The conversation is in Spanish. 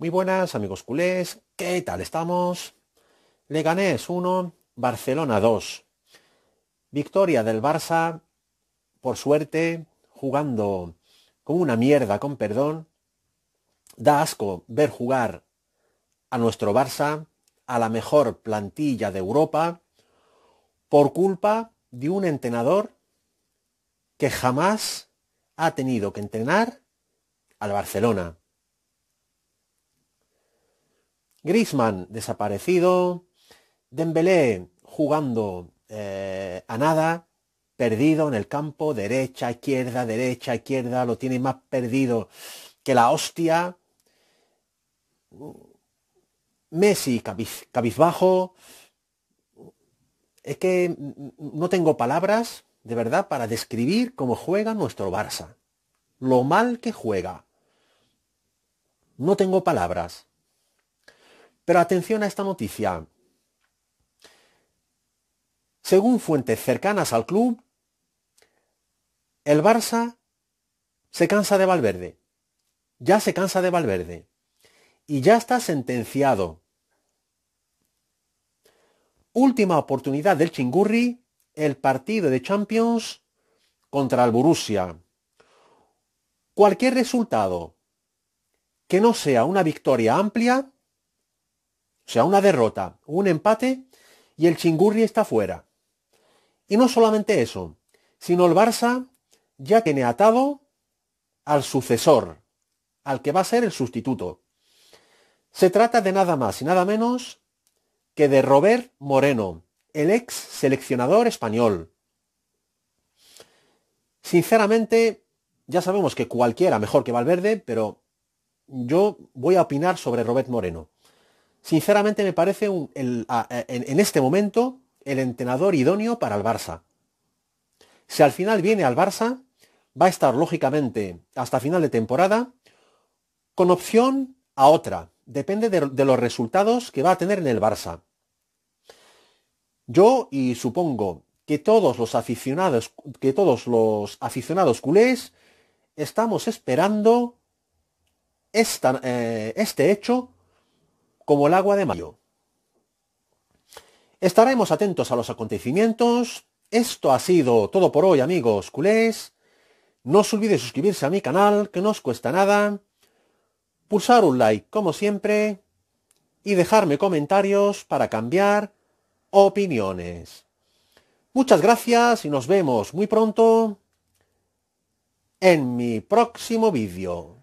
Muy buenas amigos culés, ¿qué tal estamos? Leganés 1, Barcelona 2. Victoria del Barça, por suerte, jugando como una mierda, con perdón. Da asco ver jugar a nuestro Barça, a la mejor plantilla de Europa, por culpa de un entrenador que jamás ha tenido que entrenar al Barcelona Griezmann desaparecido, Dembélé jugando eh, a nada, perdido en el campo, derecha, izquierda, derecha, izquierda, lo tiene más perdido que la hostia. Messi cabizbajo. Es que no tengo palabras, de verdad, para describir cómo juega nuestro Barça. Lo mal que juega. No tengo palabras. Pero atención a esta noticia. Según fuentes cercanas al club, el Barça se cansa de Valverde. Ya se cansa de Valverde. Y ya está sentenciado. Última oportunidad del Chingurri, el partido de Champions contra el Borussia. Cualquier resultado que no sea una victoria amplia o sea, una derrota, un empate y el Chingurri está fuera. Y no solamente eso, sino el Barça ya tiene atado al sucesor, al que va a ser el sustituto. Se trata de nada más y nada menos que de Robert Moreno, el ex seleccionador español. Sinceramente, ya sabemos que cualquiera mejor que Valverde, pero yo voy a opinar sobre Robert Moreno. Sinceramente me parece en, este momento el entrenador idóneo para el Barça. Si al final viene al Barça, va a estar lógicamente hasta final de temporada con opción a otra. Depende de, los resultados que va a tener en el Barça. Yo y supongo que todos los aficionados, que todos los aficionados culés estamos esperando eh, este hecho como el agua de mayo. Estaremos atentos a los acontecimientos. Esto ha sido todo por hoy, amigos culés. No os olvidéis suscribirse a mi canal, que no os cuesta nada. Pulsar un like, como siempre. Y dejarme comentarios para cambiar opiniones. Muchas gracias y nos vemos muy pronto en mi próximo vídeo.